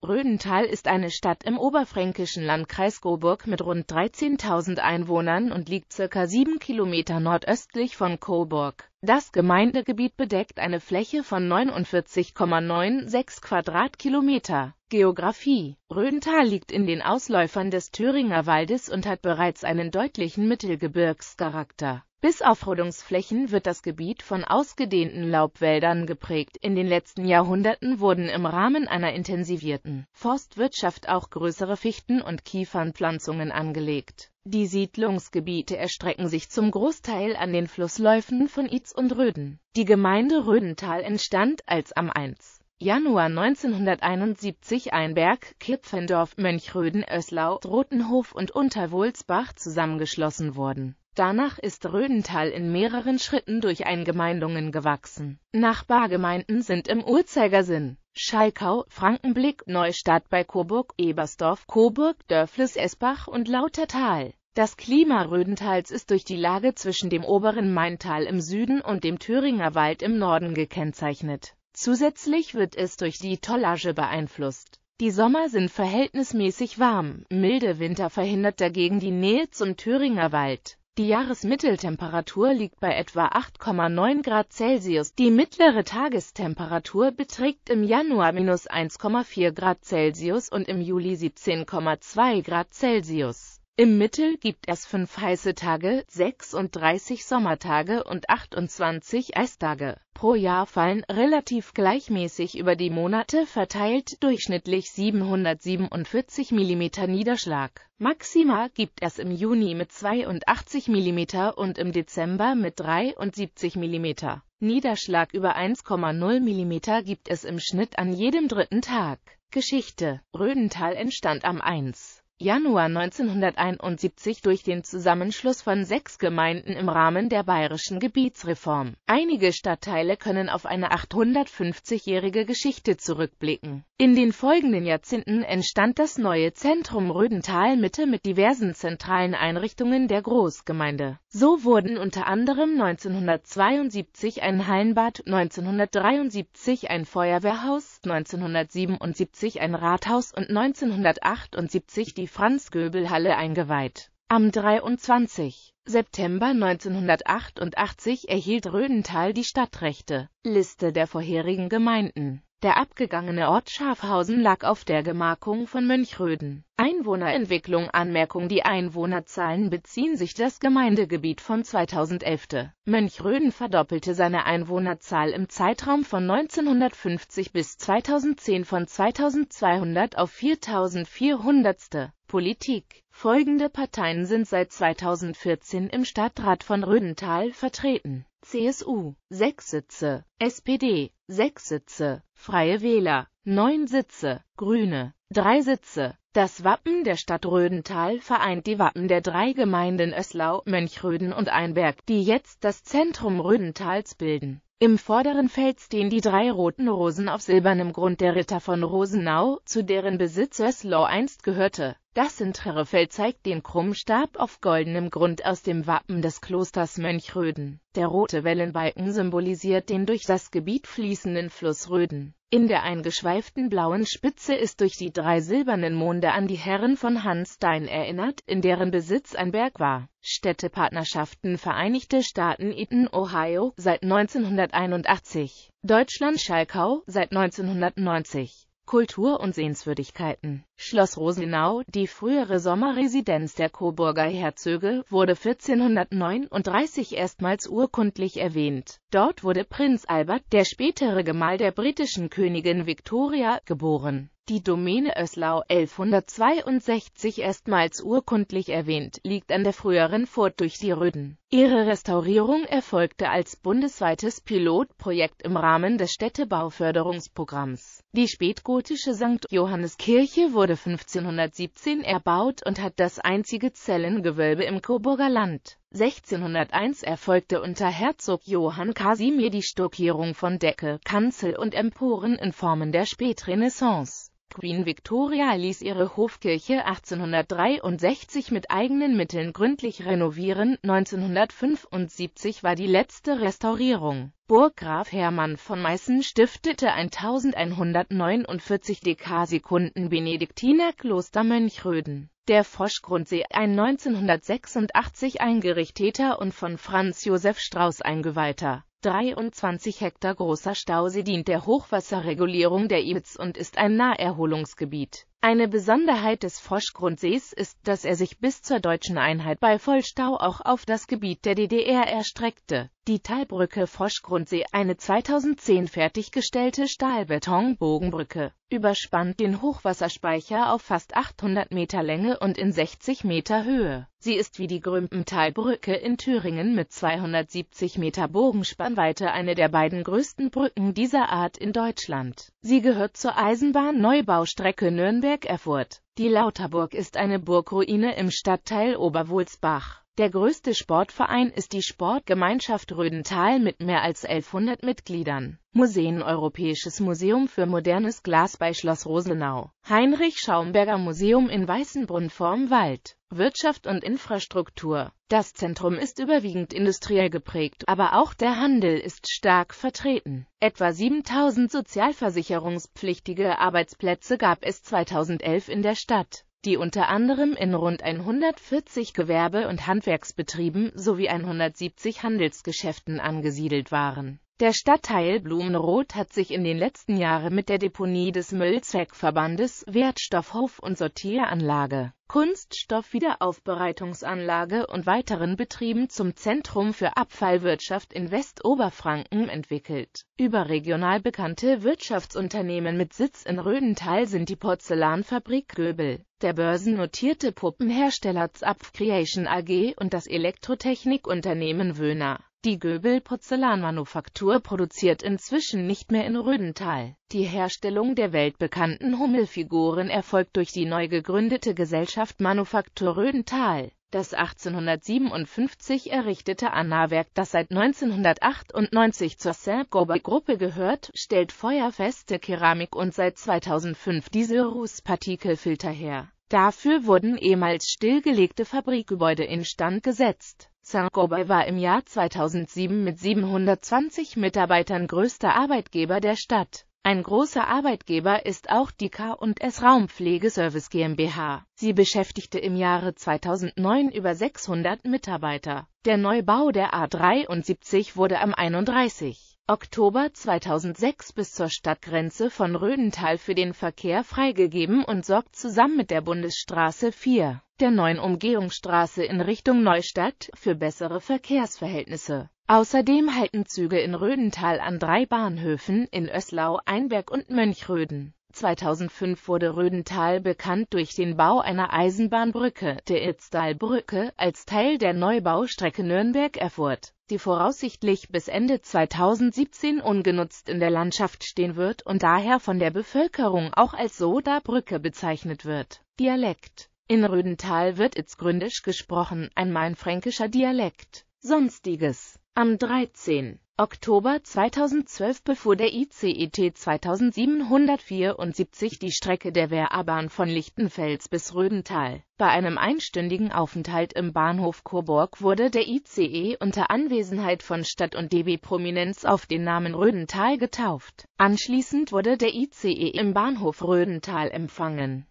Rödental ist eine Stadt im oberfränkischen Landkreis Coburg mit rund 13.000 Einwohnern und liegt circa 7 Kilometer nordöstlich von Coburg. Das Gemeindegebiet bedeckt eine Fläche von 49,96 Quadratkilometer. Geografie Rödental liegt in den Ausläufern des Thüringer Waldes und hat bereits einen deutlichen Mittelgebirgscharakter bis auf Rodungsflächen wird das Gebiet von ausgedehnten Laubwäldern geprägt. In den letzten Jahrhunderten wurden im Rahmen einer intensivierten Forstwirtschaft auch größere Fichten- und Kiefernpflanzungen angelegt. Die Siedlungsgebiete erstrecken sich zum Großteil an den Flussläufen von Itz und Röden. Die Gemeinde Rödental entstand als am 1. Januar 1971 Einberg, Kipfendorf, Mönchröden, Röden, Öslau, Rotenhof und Unterwohlsbach zusammengeschlossen wurden Danach ist Rödental in mehreren Schritten durch Eingemeindungen gewachsen. Nachbargemeinden sind im Uhrzeigersinn Schalkau, Frankenblick, Neustadt bei Coburg, Ebersdorf, Coburg, Dörfles, Esbach und Lautertal. Das Klima Rödentals ist durch die Lage zwischen dem oberen Maintal im Süden und dem Thüringer Wald im Norden gekennzeichnet. Zusätzlich wird es durch die Tollage beeinflusst. Die Sommer sind verhältnismäßig warm, milde Winter verhindert dagegen die Nähe zum Thüringer Wald. Die Jahresmitteltemperatur liegt bei etwa 8,9 Grad Celsius. Die mittlere Tagestemperatur beträgt im Januar minus 1,4 Grad Celsius und im Juli 17,2 Grad Celsius. Im Mittel gibt es fünf heiße Tage, 36 Sommertage und 28 Eistage. Pro Jahr fallen relativ gleichmäßig über die Monate verteilt durchschnittlich 747 mm Niederschlag. Maxima gibt es im Juni mit 82 mm und im Dezember mit 73 mm. Niederschlag über 1,0 mm gibt es im Schnitt an jedem dritten Tag. Geschichte Rödental entstand am 1. Januar 1971 durch den Zusammenschluss von sechs Gemeinden im Rahmen der bayerischen Gebietsreform. Einige Stadtteile können auf eine 850-jährige Geschichte zurückblicken. In den folgenden Jahrzehnten entstand das neue Zentrum Rödental-Mitte mit diversen zentralen Einrichtungen der Großgemeinde. So wurden unter anderem 1972 ein Hallenbad, 1973 ein Feuerwehrhaus, August 1977 ein Rathaus und 1978 die Franz-Göbel-Halle eingeweiht. Am 23. September 1988 erhielt Rödental die Stadtrechte. Liste der vorherigen Gemeinden der abgegangene Ort Schafhausen lag auf der Gemarkung von Müncheröden. Einwohnerentwicklung Anmerkung Die Einwohnerzahlen beziehen sich das Gemeindegebiet von 2011. Mönchröden verdoppelte seine Einwohnerzahl im Zeitraum von 1950 bis 2010 von 2200 auf 4400. Politik Folgende Parteien sind seit 2014 im Stadtrat von Rödental vertreten CSU, 6 Sitze, SPD, 6 Sitze, Freie Wähler, 9 Sitze, Grüne, 3 Sitze. Das Wappen der Stadt Rödental vereint die Wappen der drei Gemeinden Öslau, Mönchröden und Einberg, die jetzt das Zentrum Rödentals bilden. Im vorderen Feld stehen die drei roten Rosen auf silbernem Grund der Ritter von Rosenau, zu deren Besitz Öslau einst gehörte. Das Interrefeld zeigt den Krummstab auf goldenem Grund aus dem Wappen des Klosters Mönch-Röden. Der rote Wellenbalken symbolisiert den durch das Gebiet fließenden Fluss Röden. In der eingeschweiften blauen Spitze ist durch die drei silbernen Monde an die Herren von Hans Stein erinnert, in deren Besitz ein Berg war. Städtepartnerschaften Vereinigte Staaten Eaton, Ohio, seit 1981. Deutschland Schalkau, seit 1990. Kultur und Sehenswürdigkeiten. Schloss Rosenau, die frühere Sommerresidenz der Coburger Herzöge, wurde 1439 erstmals urkundlich erwähnt. Dort wurde Prinz Albert, der spätere Gemahl der britischen Königin Victoria, geboren. Die Domäne Öslau 1162 erstmals urkundlich erwähnt, liegt an der früheren Furt durch die Rüden. Ihre Restaurierung erfolgte als bundesweites Pilotprojekt im Rahmen des Städtebauförderungsprogramms. Die spätgotische St. Johanneskirche wurde 1517 erbaut und hat das einzige Zellengewölbe im Coburger Land. 1601 erfolgte unter Herzog Johann Casimir die Stockierung von Decke, Kanzel und Emporen in Formen der Spätrenaissance. Queen Victoria ließ ihre Hofkirche 1863 mit eigenen Mitteln gründlich renovieren, 1975 war die letzte Restaurierung. Burggraf Hermann von Meißen stiftete ein 1149 Dekasekunden Benediktinerkloster Mönchröden. Der Froschgrundsee, ein 1986 eingerichteter und von Franz Josef Strauß eingeweihter 23 Hektar großer Stausee dient der Hochwasserregulierung der Imz und ist ein Naherholungsgebiet eine Besonderheit des Froschgrundsees ist, dass er sich bis zur deutschen Einheit bei Vollstau auch auf das Gebiet der DDR erstreckte. Die Talbrücke Froschgrundsee, eine 2010 fertiggestellte Stahlbetonbogenbrücke, überspannt den Hochwasserspeicher auf fast 800 Meter Länge und in 60 Meter Höhe. Sie ist wie die Grümpentalbrücke in Thüringen mit 270 Meter Bogenspannweite eine der beiden größten Brücken dieser Art in Deutschland. Sie gehört zur Eisenbahn-Neubaustrecke Nürnberg-Erfurt. Die Lauterburg ist eine Burgruine im Stadtteil Oberwolsbach. Der größte Sportverein ist die Sportgemeinschaft Rödental mit mehr als 1100 Mitgliedern. Museen Europäisches Museum für modernes Glas bei Schloss Rosenau, Heinrich Schaumberger Museum in Weißenbrunn vorm Wald, Wirtschaft und Infrastruktur. Das Zentrum ist überwiegend industriell geprägt, aber auch der Handel ist stark vertreten. Etwa 7000 sozialversicherungspflichtige Arbeitsplätze gab es 2011 in der Stadt die unter anderem in rund 140 Gewerbe- und Handwerksbetrieben sowie 170 Handelsgeschäften angesiedelt waren der Stadtteil Blumenroth hat sich in den letzten Jahren mit der Deponie des Müllzweckverbandes, Wertstoffhof und Sortieranlage, Kunststoffwiederaufbereitungsanlage und weiteren Betrieben zum Zentrum für Abfallwirtschaft in Westoberfranken entwickelt. Überregional bekannte Wirtschaftsunternehmen mit Sitz in Rödental sind die Porzellanfabrik Göbel, der börsennotierte Puppenhersteller Zapf Creation AG und das Elektrotechnikunternehmen Wöhner. Die Göbel Porzellanmanufaktur produziert inzwischen nicht mehr in Rödental. Die Herstellung der weltbekannten Hummelfiguren erfolgt durch die neu gegründete Gesellschaft Manufaktur Rödental. Das 1857 errichtete Anna-Werk, das seit 1998 zur Saint-Gobain-Gruppe gehört, stellt feuerfeste Keramik und seit 2005 Dieselruß-Partikelfilter her. Dafür wurden ehemals stillgelegte Fabrikgebäude instand gesetzt Saint-Gobain war im Jahr 2007 mit 720 Mitarbeitern größter Arbeitgeber der Stadt. Ein großer Arbeitgeber ist auch die K&S Raumpflegeservice GmbH. Sie beschäftigte im Jahre 2009 über 600 Mitarbeiter. Der Neubau der A73 wurde am 31. Oktober 2006 bis zur Stadtgrenze von Rödental für den Verkehr freigegeben und sorgt zusammen mit der Bundesstraße 4, der neuen Umgehungsstraße in Richtung Neustadt, für bessere Verkehrsverhältnisse. Außerdem halten Züge in Rödental an drei Bahnhöfen in Öslau, Einberg und Mönchröden. 2005 wurde Rödental bekannt durch den Bau einer Eisenbahnbrücke, der Itztalbrücke, als Teil der Neubaustrecke Nürnberg-Erfurt die voraussichtlich bis Ende 2017 ungenutzt in der Landschaft stehen wird und daher von der Bevölkerung auch als Soda-Brücke bezeichnet wird. Dialekt In Rödental wird Itzgründisch gesprochen, ein mainfränkischer Dialekt. Sonstiges am 13. Oktober 2012 befuhr der ICET 2774 die Strecke der Wehrbahn von Lichtenfels bis Rödental. Bei einem einstündigen Aufenthalt im Bahnhof Coburg wurde der ICE unter Anwesenheit von Stadt- und DB-Prominenz auf den Namen Rödental getauft. Anschließend wurde der ICE im Bahnhof Rödental empfangen